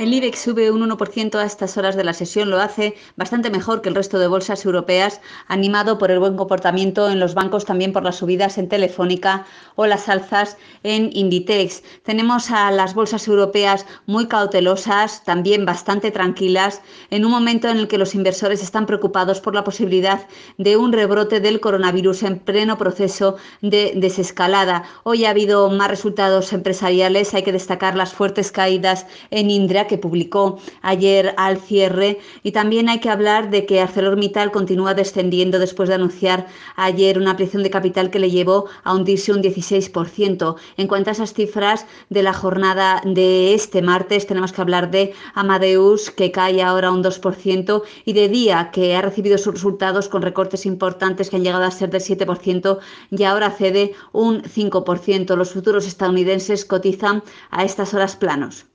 El IBEX sube un 1% a estas horas de la sesión, lo hace bastante mejor que el resto de bolsas europeas, animado por el buen comportamiento en los bancos, también por las subidas en Telefónica o las alzas en Inditex. Tenemos a las bolsas europeas muy cautelosas, también bastante tranquilas, en un momento en el que los inversores están preocupados por la posibilidad de un rebrote del coronavirus en pleno proceso de desescalada. Hoy ha habido más resultados empresariales, hay que destacar las fuertes caídas en Indra que publicó ayer al cierre. Y también hay que hablar de que ArcelorMittal continúa descendiendo después de anunciar ayer una presión de capital que le llevó a hundirse un 16%. En cuanto a esas cifras de la jornada de este martes, tenemos que hablar de Amadeus, que cae ahora un 2%, y de Día, que ha recibido sus resultados con recortes importantes que han llegado a ser del 7% y ahora cede un 5%. Los futuros estadounidenses cotizan a estas horas planos.